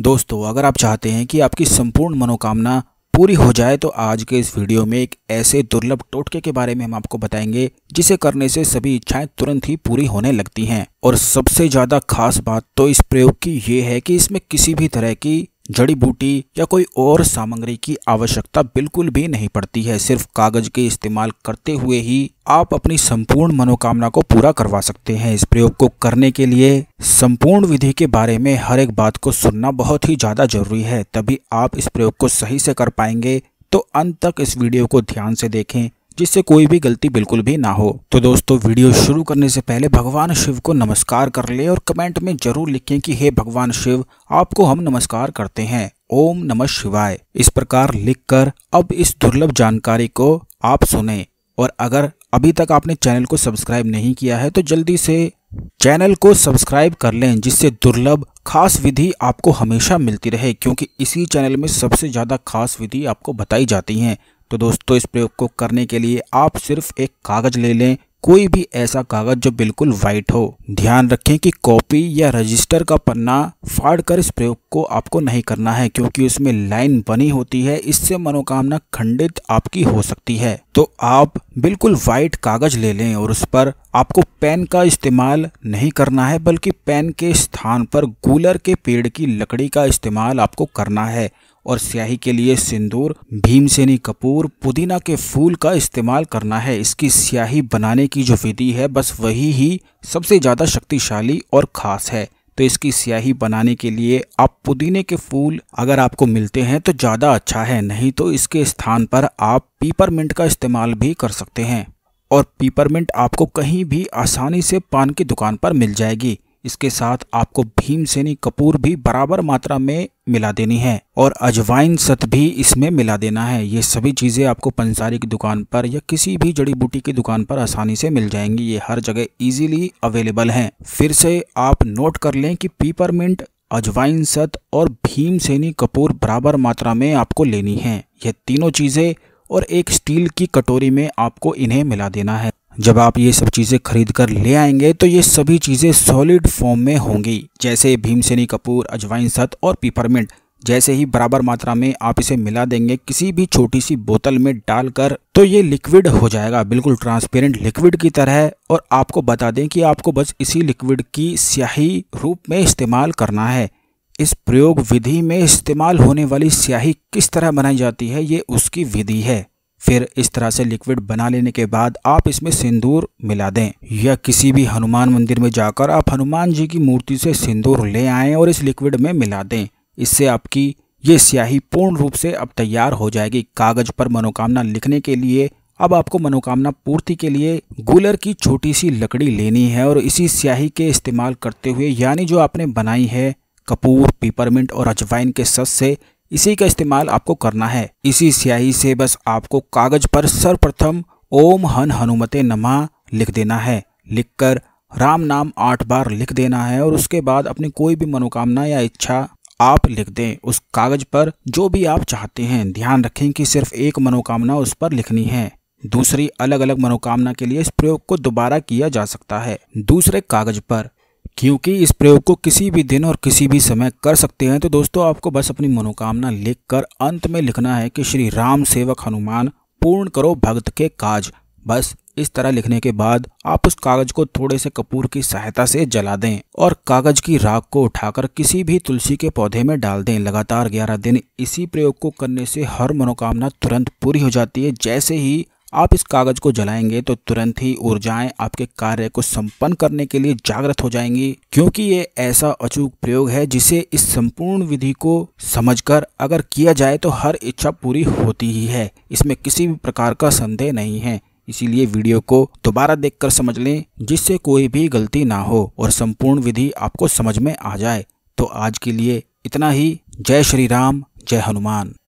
दोस्तों अगर आप चाहते हैं कि आपकी संपूर्ण मनोकामना पूरी हो जाए तो आज के इस वीडियो में एक ऐसे दुर्लभ टोटके के बारे में हम आपको बताएंगे जिसे करने से सभी इच्छाएं तुरंत ही पूरी होने लगती हैं और सबसे ज़्यादा खास बात तो इस प्रयोग की ये है कि इसमें किसी भी तरह की जड़ी बूटी या कोई और सामग्री की आवश्यकता बिल्कुल भी नहीं पड़ती है सिर्फ कागज के इस्तेमाल करते हुए ही आप अपनी संपूर्ण मनोकामना को पूरा करवा सकते हैं इस प्रयोग को करने के लिए संपूर्ण विधि के बारे में हर एक बात को सुनना बहुत ही ज़्यादा जरूरी है तभी आप इस प्रयोग को सही से कर पाएंगे तो अंत तक इस वीडियो को ध्यान से देखें जिससे कोई भी गलती बिल्कुल भी ना हो तो दोस्तों वीडियो शुरू करने से पहले भगवान शिव को नमस्कार कर ले और कमेंट में जरूर लिखें कि हे भगवान शिव आपको हम नमस्कार करते हैं ओम नमः शिवाय इस प्रकार लिखकर अब इस दुर्लभ जानकारी को आप सुने और अगर अभी तक आपने चैनल को सब्सक्राइब नहीं किया है तो जल्दी से चैनल को सब्सक्राइब कर लें जिससे दुर्लभ खास विधि आपको हमेशा मिलती रहे क्योंकि इसी चैनल में सबसे ज़्यादा खास विधि आपको बताई जाती हैं तो दोस्तों इस प्रयोग को करने के लिए आप सिर्फ एक कागज़ ले लें कोई भी ऐसा कागज़ जो बिल्कुल वाइट हो ध्यान रखें कि कॉपी या रजिस्टर का पन्ना फाड़कर इस प्रयोग को आपको नहीं करना है क्योंकि उसमें लाइन बनी होती है इससे मनोकामना खंडित आपकी हो सकती है तो आप बिल्कुल वाइट कागज़ ले लें और उस पर आपको पेन का इस्तेमाल नहीं करना है बल्कि पेन के स्थान पर गूलर के पेड़ की लकड़ी का इस्तेमाल आपको करना है और स्याही के लिए सिंदूर भीमसेनी कपूर पुदीना के फूल का इस्तेमाल करना है इसकी स्याही बनाने की जो विधि है बस वही ही सबसे ज़्यादा शक्तिशाली और ख़ास है तो इसकी स्याही बनाने के लिए आप पुदीने के फूल अगर आपको मिलते हैं तो ज़्यादा अच्छा है नहीं तो इसके स्थान पर आप पीपरमिंट का इस्तेमाल भी कर सकते हैं और पीपरमिंट आपको कहीं भी आसानी से पान की दुकान पर मिल जाएगी इसके साथ आपको भीमसेनी कपूर भी बराबर मात्रा में मिला देनी है और अजवाइन सत भी इसमें मिला देना है ये सभी चीज़ें आपको पंसारी की दुकान पर या किसी भी जड़ी बूटी की दुकान पर आसानी से मिल जाएंगी ये हर जगह इजीली अवेलेबल हैं फिर से आप नोट कर लें कि पीपरमिंट अजवाइन सत और भीमसेनी कपूर बराबर मात्रा में आपको लेनी है ये तीनों चीज़ें और एक स्टील की कटोरी में आपको इन्हें मिला देना है जब आप ये सब चीज़ें खरीद कर ले आएंगे तो ये सभी चीज़ें सॉलिड फॉर्म में होंगी जैसे भीमसेनी कपूर अजवाइन सत और पिपरमिंट जैसे ही बराबर मात्रा में आप इसे मिला देंगे किसी भी छोटी सी बोतल में डालकर तो ये लिक्विड हो जाएगा बिल्कुल ट्रांसपेरेंट लिक्विड की तरह और आपको बता दें कि आपको बस इसी लिक्विड की स्याही रूप में इस्तेमाल करना है इस प्रयोग विधि में इस्तेमाल होने वाली स्याही किस तरह बनाई जाती है ये उसकी विधि है फिर इस तरह से लिक्विड बना लेने के बाद आप इसमें सिंदूर मिला दें या किसी भी हनुमान मंदिर में जाकर आप हनुमान जी की मूर्ति से सिंदूर ले आए और इस लिक्विड में मिला दें इससे आपकी ये स्याही पूर्ण रूप से अब तैयार हो जाएगी कागज पर मनोकामना लिखने के लिए अब आपको मनोकामना पूर्ति के लिए गुलर की छोटी सी लकड़ी लेनी है और इसी स्याही के इस्तेमाल करते हुए यानी जो आपने बनाई है कपूर पीपरमिंट और अजवाइन के सस से इसी का इस्तेमाल आपको करना है इसी स्याही से बस आपको कागज पर सर्वप्रथम ओम हन हनुमते नमा लिख देना है लिखकर राम नाम आठ बार लिख देना है और उसके बाद अपनी कोई भी मनोकामना या इच्छा आप लिख दें उस कागज पर जो भी आप चाहते हैं ध्यान रखें कि सिर्फ एक मनोकामना उस पर लिखनी है दूसरी अलग अलग मनोकामना के लिए इस प्रयोग को दोबारा किया जा सकता है दूसरे कागज पर क्योंकि इस प्रयोग को किसी भी दिन और किसी भी समय कर सकते हैं तो दोस्तों आपको बस अपनी मनोकामना लिखकर अंत में लिखना है कि श्री राम सेवक हनुमान पूर्ण करो भक्त के काज बस इस तरह लिखने के बाद आप उस कागज को थोड़े से कपूर की सहायता से जला दें और कागज की राख को उठाकर किसी भी तुलसी के पौधे में डाल दें लगातार 11 दिन इसी प्रयोग को करने से हर मनोकामना तुरंत पूरी हो जाती है जैसे ही आप इस कागज़ को जलाएंगे तो तुरंत ही ऊर्जाएं आपके कार्य को संपन्न करने के लिए जागृत हो जाएंगी क्योंकि ये ऐसा अचूक प्रयोग है जिसे इस संपूर्ण विधि को समझकर अगर किया जाए तो हर इच्छा पूरी होती ही है इसमें किसी भी प्रकार का संदेह नहीं है इसीलिए वीडियो को दोबारा देखकर समझ लें जिससे कोई भी गलती ना हो और संपूर्ण विधि आपको समझ में आ जाए तो आज के लिए इतना ही जय श्री राम जय हनुमान